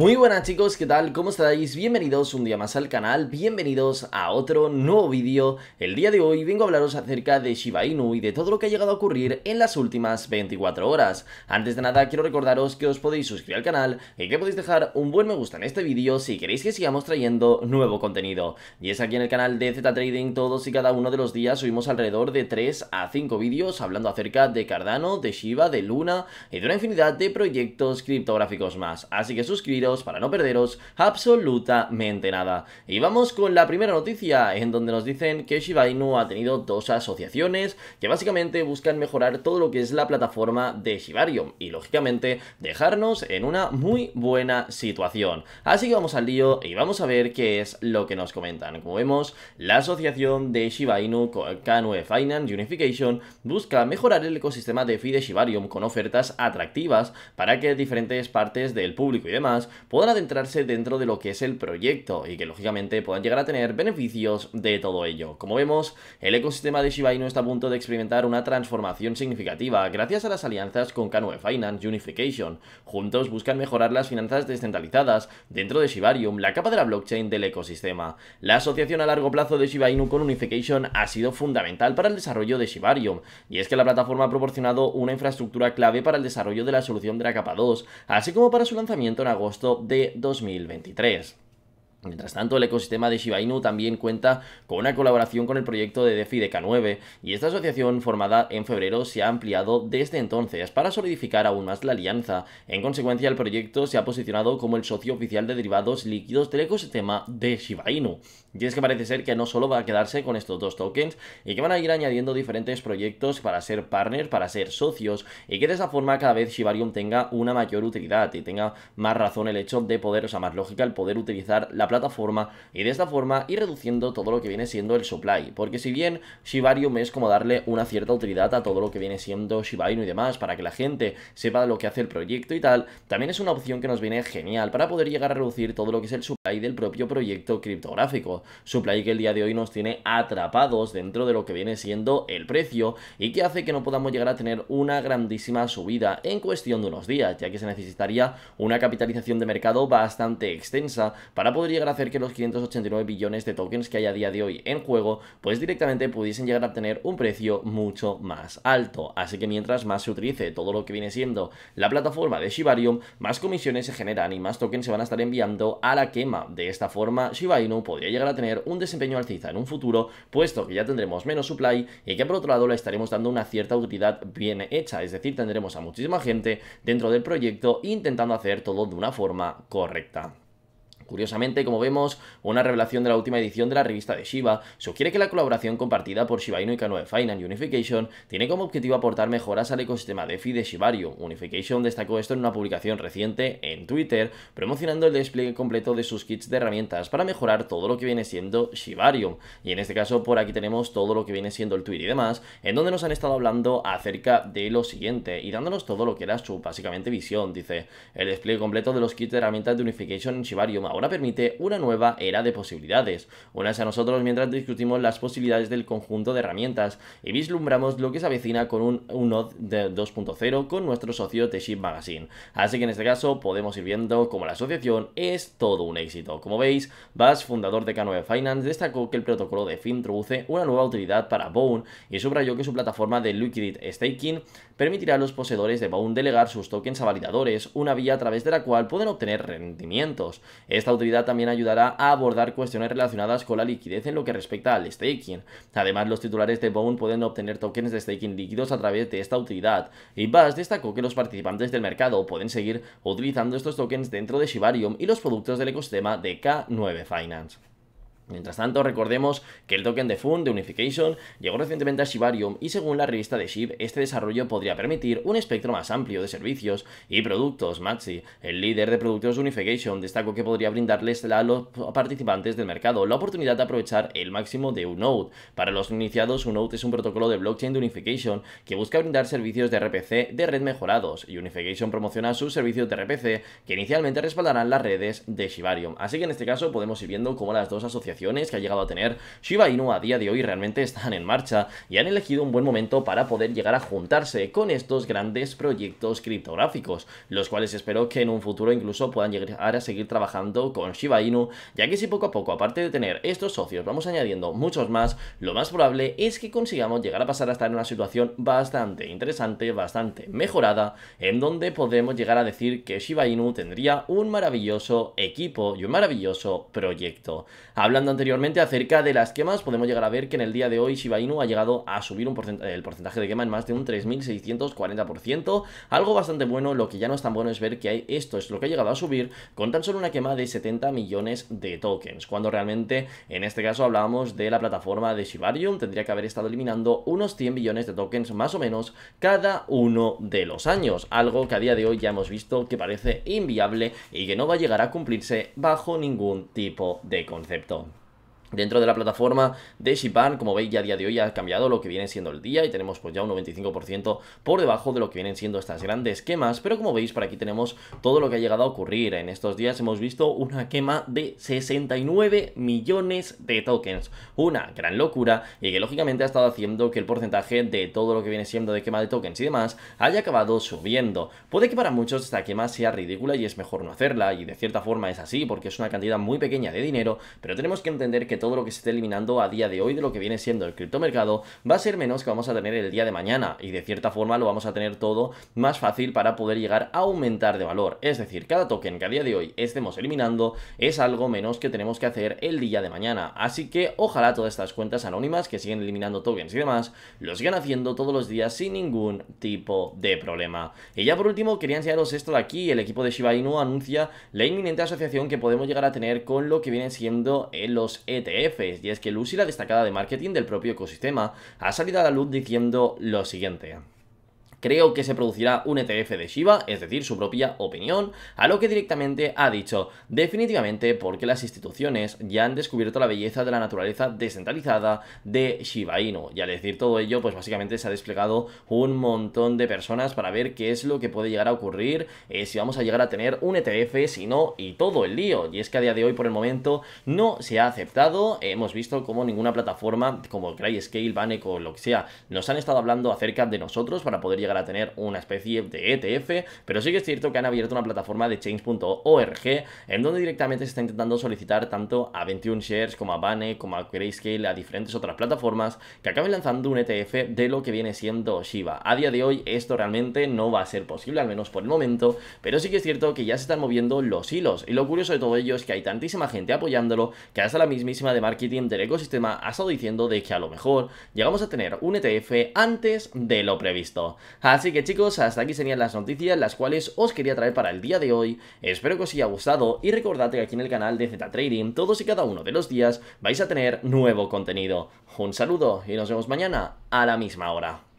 Muy buenas chicos, ¿qué tal? ¿Cómo estáis? Bienvenidos un día más al canal, bienvenidos a otro nuevo vídeo. El día de hoy vengo a hablaros acerca de Shiba Inu y de todo lo que ha llegado a ocurrir en las últimas 24 horas. Antes de nada quiero recordaros que os podéis suscribir al canal y que podéis dejar un buen me gusta en este vídeo si queréis que sigamos trayendo nuevo contenido. Y es aquí en el canal de Z Trading todos y cada uno de los días subimos alrededor de 3 a 5 vídeos hablando acerca de Cardano, de Shiba, de Luna y de una infinidad de proyectos criptográficos más. Así que suscribiros para no perderos absolutamente nada. Y vamos con la primera noticia, en donde nos dicen que Shiba Inu ha tenido dos asociaciones que básicamente buscan mejorar todo lo que es la plataforma de Shibarium y lógicamente dejarnos en una muy buena situación. Así que vamos al lío y vamos a ver qué es lo que nos comentan. Como vemos, la asociación de Shiba Inu con Kanue Finance Unification busca mejorar el ecosistema de Fideshibarium Shibarium con ofertas atractivas para que diferentes partes del público y demás puedan adentrarse dentro de lo que es el proyecto y que lógicamente puedan llegar a tener beneficios de todo ello. Como vemos, el ecosistema de Shiba Inu está a punto de experimentar una transformación significativa gracias a las alianzas con Canoe Finance Unification. Juntos buscan mejorar las finanzas descentralizadas dentro de Shibarium, la capa de la blockchain del ecosistema. La asociación a largo plazo de Shiba Inu con Unification ha sido fundamental para el desarrollo de Shibarium, y es que la plataforma ha proporcionado una infraestructura clave para el desarrollo de la solución de la capa 2, así como para su lanzamiento en agosto de 2023. Mientras tanto, el ecosistema de Shiba Inu también cuenta con una colaboración con el proyecto de DeFi de K9 y esta asociación formada en febrero se ha ampliado desde entonces para solidificar aún más la alianza. En consecuencia, el proyecto se ha posicionado como el socio oficial de derivados líquidos del ecosistema de Shiba Inu. Y es que parece ser que no solo va a quedarse con estos dos tokens y que van a ir añadiendo diferentes proyectos para ser partners, para ser socios y que de esa forma cada vez Shibarium tenga una mayor utilidad y tenga más razón el hecho de poder, o sea, más lógica el poder utilizar la plataforma y de esta forma ir reduciendo todo lo que viene siendo el supply. Porque si bien Shibarium es como darle una cierta utilidad a todo lo que viene siendo Shiba y demás para que la gente sepa lo que hace el proyecto y tal, también es una opción que nos viene genial para poder llegar a reducir todo lo que es el supply del propio proyecto criptográfico. Supply que el día de hoy nos tiene atrapados dentro de lo que viene siendo el precio y que hace que no podamos llegar a tener una grandísima subida en cuestión de unos días, ya que se necesitaría una capitalización de mercado bastante extensa para poder hacer que los 589 billones de tokens que hay a día de hoy en juego, pues directamente pudiesen llegar a tener un precio mucho más alto. Así que mientras más se utilice todo lo que viene siendo la plataforma de Shibarium, más comisiones se generan y más tokens se van a estar enviando a la quema. De esta forma, Shiba Inu podría llegar a tener un desempeño alcista en un futuro, puesto que ya tendremos menos supply y que por otro lado le estaremos dando una cierta utilidad bien hecha, es decir, tendremos a muchísima gente dentro del proyecto intentando hacer todo de una forma correcta. Curiosamente, como vemos, una revelación de la última edición de la revista de Shiba sugiere que la colaboración compartida por Shiba Inu y Kanoe Finance Unification tiene como objetivo aportar mejoras al ecosistema DeFi de Shibarium. Unification destacó esto en una publicación reciente en Twitter, promocionando el despliegue completo de sus kits de herramientas para mejorar todo lo que viene siendo Shibarium. Y en este caso, por aquí tenemos todo lo que viene siendo el tweet y demás, en donde nos han estado hablando acerca de lo siguiente y dándonos todo lo que era su básicamente visión. Dice, el despliegue completo de los kits de herramientas de Unification en Shibarium permite una nueva era de posibilidades. Unas a nosotros mientras discutimos las posibilidades del conjunto de herramientas y vislumbramos lo que se avecina con un nod de 2.0 con nuestro socio t Ship Magazine. Así que en este caso podemos ir viendo cómo la asociación es todo un éxito. Como veis, Bass, fundador de K9 Finance, destacó que el protocolo de fin introduce una nueva utilidad para Bone y subrayó que su plataforma de Liquid Staking permitirá a los poseedores de Bone delegar sus tokens a validadores, una vía a través de la cual pueden obtener rendimientos. Esta esta autoridad también ayudará a abordar cuestiones relacionadas con la liquidez en lo que respecta al staking. Además, los titulares de Bone pueden obtener tokens de staking líquidos a través de esta utilidad. Y Bass destacó que los participantes del mercado pueden seguir utilizando estos tokens dentro de Shibarium y los productos del ecosistema de K9 Finance. Mientras tanto, recordemos que el token de Fund de Unification llegó recientemente a Shibarium y según la revista de SHIB, este desarrollo podría permitir un espectro más amplio de servicios y productos. Maxi, el líder de productos de Unification, destacó que podría brindarles a los participantes del mercado la oportunidad de aprovechar el máximo de Unode. Para los iniciados, Unode es un protocolo de blockchain de Unification que busca brindar servicios de RPC de red mejorados y Unification promociona sus servicios de RPC que inicialmente respaldarán las redes de Shibarium. Así que en este caso podemos ir viendo cómo las dos asociaciones que ha llegado a tener Shiba Inu a día de hoy realmente están en marcha y han elegido un buen momento para poder llegar a juntarse con estos grandes proyectos criptográficos, los cuales espero que en un futuro incluso puedan llegar a seguir trabajando con Shiba Inu, ya que si poco a poco, aparte de tener estos socios, vamos añadiendo muchos más, lo más probable es que consigamos llegar a pasar a estar en una situación bastante interesante, bastante mejorada, en donde podemos llegar a decir que Shiba Inu tendría un maravilloso equipo y un maravilloso proyecto. Hablando anteriormente acerca de las quemas, podemos llegar a ver que en el día de hoy Shiba Inu ha llegado a subir el porcentaje de quema en más de un 3.640%, algo bastante bueno, lo que ya no es tan bueno es ver que hay, esto es lo que ha llegado a subir con tan solo una quema de 70 millones de tokens, cuando realmente en este caso hablábamos de la plataforma de Shibarium, tendría que haber estado eliminando unos 100 billones de tokens más o menos cada uno de los años, algo que a día de hoy ya hemos visto que parece inviable y que no va a llegar a cumplirse bajo ningún tipo de concepto. Dentro de la plataforma de Shipan, como veis ya a día de hoy ha cambiado lo que viene siendo el día y tenemos pues ya un 95% por debajo de lo que vienen siendo estas grandes quemas, pero como veis por aquí tenemos todo lo que ha llegado a ocurrir. En estos días hemos visto una quema de 69 millones de tokens, una gran locura y que lógicamente ha estado haciendo que el porcentaje de todo lo que viene siendo de quema de tokens y demás haya acabado subiendo. Puede que para muchos esta quema sea ridícula y es mejor no hacerla y de cierta forma es así porque es una cantidad muy pequeña de dinero, pero tenemos que entender que todo lo que se esté eliminando a día de hoy de lo que viene siendo el criptomercado va a ser menos que vamos a tener el día de mañana y de cierta forma lo vamos a tener todo más fácil para poder llegar a aumentar de valor. Es decir, cada token que a día de hoy estemos eliminando es algo menos que tenemos que hacer el día de mañana. Así que ojalá todas estas cuentas anónimas que siguen eliminando tokens y demás lo sigan haciendo todos los días sin ningún tipo de problema. Y ya por último quería enseñaros esto de aquí. El equipo de Shiba Inu anuncia la inminente asociación que podemos llegar a tener con lo que viene siendo los et y es que Lucy, la destacada de marketing del propio ecosistema, ha salido a la luz diciendo lo siguiente. Creo que se producirá un ETF de Shiba, es decir, su propia opinión, a lo que directamente ha dicho, definitivamente porque las instituciones ya han descubierto la belleza de la naturaleza descentralizada de Shiba Inu. Y al decir todo ello, pues básicamente se ha desplegado un montón de personas para ver qué es lo que puede llegar a ocurrir, eh, si vamos a llegar a tener un ETF, si no, y todo el lío. Y es que a día de hoy, por el momento, no se ha aceptado. Hemos visto como ninguna plataforma como CryScale, Baneco, lo que sea, nos han estado hablando acerca de nosotros para poder llegar a tener una especie de ETF, pero sí que es cierto que han abierto una plataforma de change.org en donde directamente se está intentando solicitar tanto a 21 Shares como a Bane, como a Grayscale, a diferentes otras plataformas que acaben lanzando un ETF de lo que viene siendo Shiba. A día de hoy esto realmente no va a ser posible, al menos por el momento, pero sí que es cierto que ya se están moviendo los hilos y lo curioso de todo ello es que hay tantísima gente apoyándolo que hasta la mismísima de marketing del ecosistema ha estado diciendo de que a lo mejor llegamos a tener un ETF antes de lo previsto. Así que chicos, hasta aquí serían las noticias las cuales os quería traer para el día de hoy. Espero que os haya gustado y recordad que aquí en el canal de Z Trading todos y cada uno de los días vais a tener nuevo contenido. Un saludo y nos vemos mañana a la misma hora.